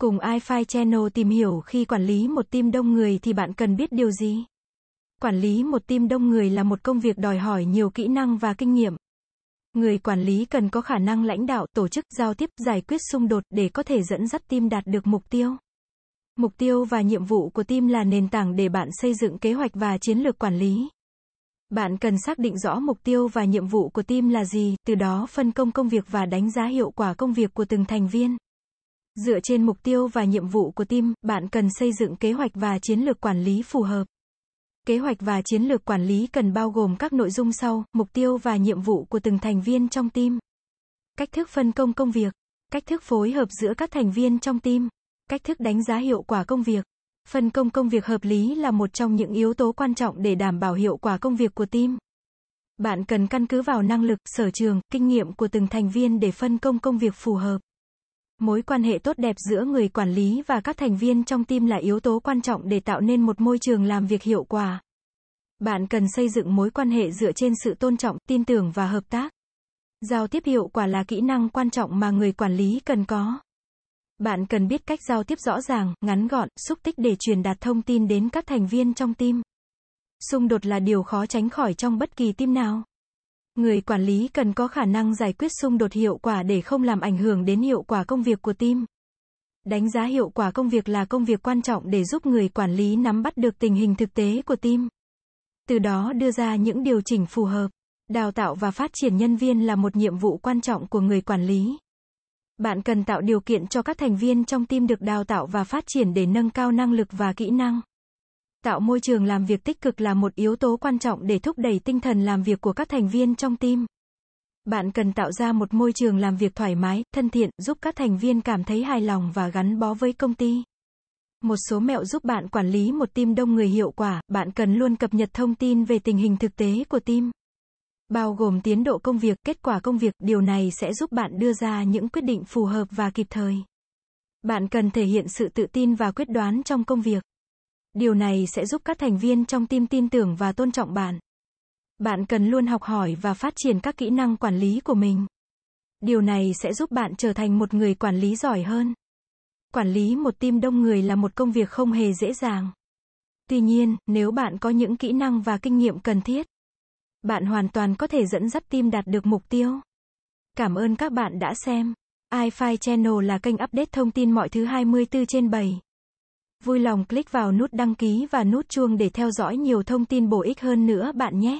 Cùng iFi Channel tìm hiểu khi quản lý một team đông người thì bạn cần biết điều gì? Quản lý một team đông người là một công việc đòi hỏi nhiều kỹ năng và kinh nghiệm. Người quản lý cần có khả năng lãnh đạo, tổ chức, giao tiếp, giải quyết xung đột để có thể dẫn dắt team đạt được mục tiêu. Mục tiêu và nhiệm vụ của team là nền tảng để bạn xây dựng kế hoạch và chiến lược quản lý. Bạn cần xác định rõ mục tiêu và nhiệm vụ của team là gì, từ đó phân công công việc và đánh giá hiệu quả công việc của từng thành viên. Dựa trên mục tiêu và nhiệm vụ của team, bạn cần xây dựng kế hoạch và chiến lược quản lý phù hợp. Kế hoạch và chiến lược quản lý cần bao gồm các nội dung sau, mục tiêu và nhiệm vụ của từng thành viên trong team. Cách thức phân công công việc, cách thức phối hợp giữa các thành viên trong team, cách thức đánh giá hiệu quả công việc. Phân công công việc hợp lý là một trong những yếu tố quan trọng để đảm bảo hiệu quả công việc của team. Bạn cần căn cứ vào năng lực, sở trường, kinh nghiệm của từng thành viên để phân công công việc phù hợp. Mối quan hệ tốt đẹp giữa người quản lý và các thành viên trong team là yếu tố quan trọng để tạo nên một môi trường làm việc hiệu quả. Bạn cần xây dựng mối quan hệ dựa trên sự tôn trọng, tin tưởng và hợp tác. Giao tiếp hiệu quả là kỹ năng quan trọng mà người quản lý cần có. Bạn cần biết cách giao tiếp rõ ràng, ngắn gọn, xúc tích để truyền đạt thông tin đến các thành viên trong team. Xung đột là điều khó tránh khỏi trong bất kỳ team nào. Người quản lý cần có khả năng giải quyết xung đột hiệu quả để không làm ảnh hưởng đến hiệu quả công việc của team. Đánh giá hiệu quả công việc là công việc quan trọng để giúp người quản lý nắm bắt được tình hình thực tế của team. Từ đó đưa ra những điều chỉnh phù hợp. Đào tạo và phát triển nhân viên là một nhiệm vụ quan trọng của người quản lý. Bạn cần tạo điều kiện cho các thành viên trong team được đào tạo và phát triển để nâng cao năng lực và kỹ năng. Tạo môi trường làm việc tích cực là một yếu tố quan trọng để thúc đẩy tinh thần làm việc của các thành viên trong team. Bạn cần tạo ra một môi trường làm việc thoải mái, thân thiện, giúp các thành viên cảm thấy hài lòng và gắn bó với công ty. Một số mẹo giúp bạn quản lý một team đông người hiệu quả, bạn cần luôn cập nhật thông tin về tình hình thực tế của team. Bao gồm tiến độ công việc, kết quả công việc, điều này sẽ giúp bạn đưa ra những quyết định phù hợp và kịp thời. Bạn cần thể hiện sự tự tin và quyết đoán trong công việc. Điều này sẽ giúp các thành viên trong team tin tưởng và tôn trọng bạn. Bạn cần luôn học hỏi và phát triển các kỹ năng quản lý của mình. Điều này sẽ giúp bạn trở thành một người quản lý giỏi hơn. Quản lý một team đông người là một công việc không hề dễ dàng. Tuy nhiên, nếu bạn có những kỹ năng và kinh nghiệm cần thiết, bạn hoàn toàn có thể dẫn dắt team đạt được mục tiêu. Cảm ơn các bạn đã xem. iFi Channel là kênh update thông tin mọi thứ 24 trên 7. Vui lòng click vào nút đăng ký và nút chuông để theo dõi nhiều thông tin bổ ích hơn nữa bạn nhé.